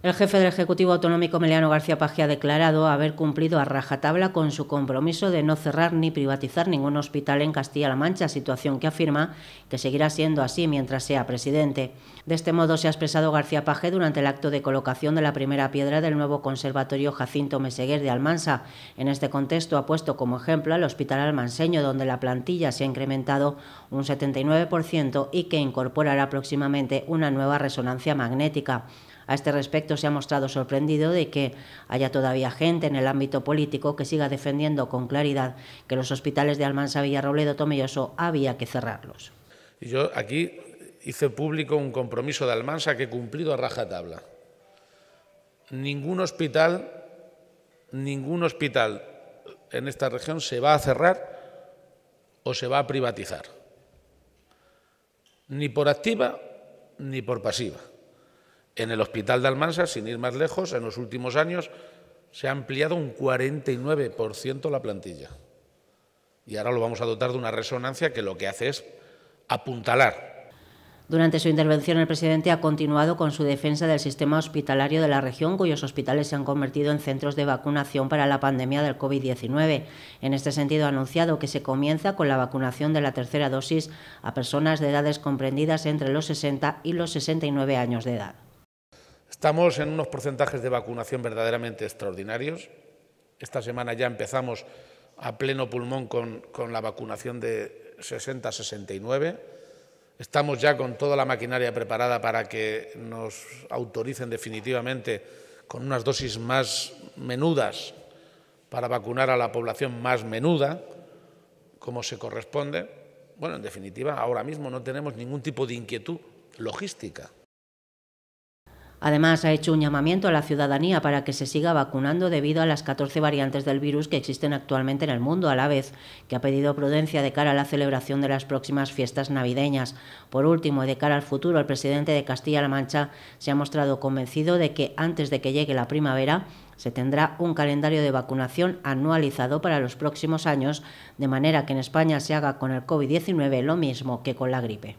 El jefe del Ejecutivo Autonómico Meliano García Paje ha declarado haber cumplido a rajatabla con su compromiso de no cerrar ni privatizar ningún hospital en Castilla-La Mancha, situación que afirma que seguirá siendo así mientras sea presidente. De este modo se ha expresado García Paje durante el acto de colocación de la primera piedra del nuevo Conservatorio Jacinto Meseguer de Almansa. En este contexto ha puesto como ejemplo al Hospital Almanseño, donde la plantilla se ha incrementado un 79% y que incorporará próximamente una nueva resonancia magnética. A este respecto, se ha mostrado sorprendido de que haya todavía gente en el ámbito político que siga defendiendo con claridad que los hospitales de Almansa, Villarrobledo, Tomelloso había que cerrarlos. Yo aquí hice público un compromiso de Almansa que he cumplido a rajatabla. Ningún hospital, ningún hospital en esta región se va a cerrar o se va a privatizar. Ni por activa ni por pasiva. En el Hospital de Almansa, sin ir más lejos, en los últimos años se ha ampliado un 49% la plantilla. Y ahora lo vamos a dotar de una resonancia que lo que hace es apuntalar durante su intervención, el presidente ha continuado con su defensa del sistema hospitalario de la región, cuyos hospitales se han convertido en centros de vacunación para la pandemia del COVID-19. En este sentido, ha anunciado que se comienza con la vacunación de la tercera dosis a personas de edades comprendidas entre los 60 y los 69 años de edad. Estamos en unos porcentajes de vacunación verdaderamente extraordinarios. Esta semana ya empezamos a pleno pulmón con, la vacunación de 60-69. Estamos ya con toda la maquinaria preparada para que nos autoricen definitivamente con unas dosis más menudas para vacunar a la población más menuda, como se corresponde. Bueno, en definitiva, ahora mismo no tenemos ningún tipo de inquietud logística. Además, ha hecho un llamamiento a la ciudadanía para que se siga vacunando debido a las 14 variantes del virus que existen actualmente en el mundo, a la vez que ha pedido prudencia de cara a la celebración de las próximas fiestas navideñas. Por último, y de cara al futuro, el presidente de Castilla-La Mancha se ha mostrado convencido de que antes de que llegue la primavera, se tendrá un calendario de vacunación anualizado para los próximos años, de manera que en España se haga con el COVID-19 lo mismo que con la gripe.